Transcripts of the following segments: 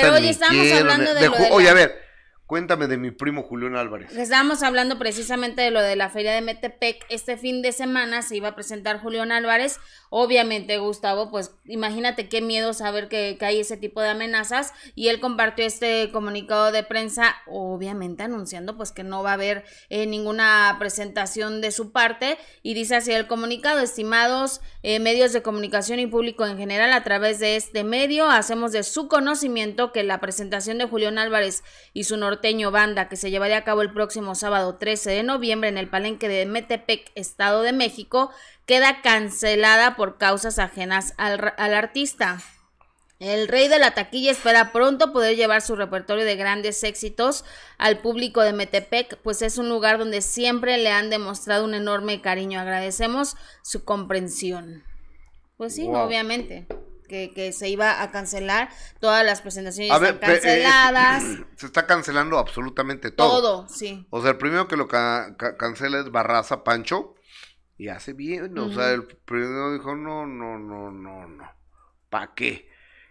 Pero hoy estamos eh, hablando de, de, lo de a ver, Cuéntame de mi primo Julián Álvarez. Estábamos hablando precisamente de lo de la feria de Metepec. Este fin de semana se iba a presentar Julián Álvarez. Obviamente, Gustavo, pues imagínate qué miedo saber que, hay ese tipo de amenazas. Y él compartió este comunicado de prensa, obviamente anunciando pues que no va a haber eh, ninguna presentación de su parte. Y dice así el comunicado, estimados eh, medios de comunicación y público en general, a través de este medio hacemos de su conocimiento que la presentación de Julián Álvarez y su norte Banda, que se llevará a cabo el próximo sábado 13 de noviembre en el palenque de Metepec, Estado de México, queda cancelada por causas ajenas al, artista. El rey de la taquilla espera pronto poder llevar su repertorio de grandes éxitos al público de Metepec, pues es un lugar donde siempre le han demostrado un enorme cariño. Agradecemos su comprensión. Pues sí, obviamente que, se iba a cancelar. Todas las presentaciones eh, canceladas. se está cancelando absolutamente todo. Todo, sí. O sea, el primero que lo cancela es Barraza Pancho. Y hace bien, o sea, el primero dijo, no, no, no, no, no. ¿Para qué?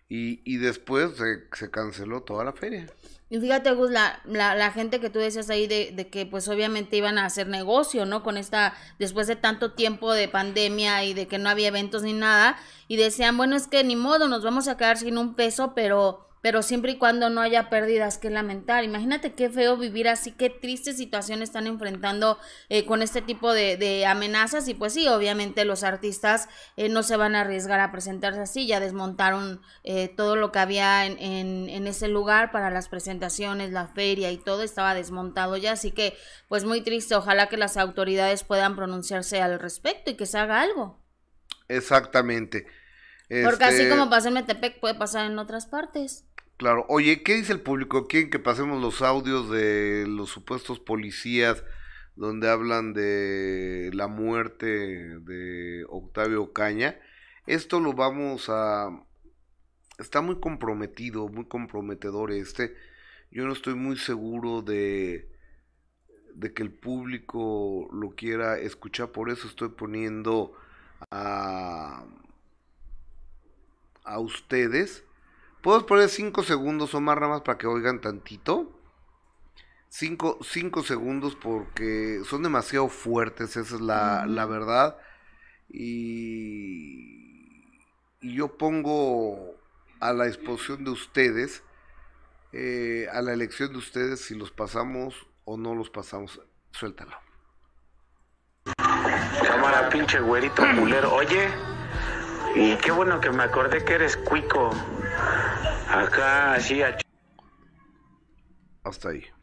Y, después se, se, canceló toda la feria. Y fíjate, Gus, la, la, gente que tú decías ahí de, de, que pues obviamente iban a hacer negocio, ¿no? Con esta, después de tanto tiempo de pandemia y de que no había eventos ni nada, y decían, bueno, es que ni modo, nos vamos a quedar sin un peso, pero pero siempre y cuando no haya pérdidas que lamentar. Imagínate qué feo vivir así, qué triste situación están enfrentando eh, con este tipo de, amenazas y pues sí, obviamente los artistas eh, no se van a arriesgar a presentarse así, ya desmontaron eh, todo lo que había en, en, en, ese lugar para las presentaciones, la feria y todo estaba desmontado ya, así que pues muy triste, ojalá que las autoridades puedan pronunciarse al respecto y que se haga algo. Exactamente. Porque así este como pasó en Metepec, puede pasar en otras partes. Claro. Oye, ¿qué dice el público? ¿Quieren que pasemos los audios de los supuestos policías donde hablan de la muerte de Octavio Caña? Esto lo vamos a... Está muy comprometido, muy comprometedor este. Yo no estoy muy seguro de, de que el público lo quiera escuchar. Por eso estoy poniendo a, a ustedes ¿Puedo poner 5 segundos o más nada más para que oigan tantito? 5 segundos porque son demasiado fuertes, esa es la, verdad. Y, yo pongo a la exposición de ustedes, eh, a la elección de ustedes, si los pasamos o no los pasamos. Suéltalo. Cámara, pinche güerito culero. Oye, y qué bueno que me acordé que eres cuico. Acá, sí, a... Hasta ahí.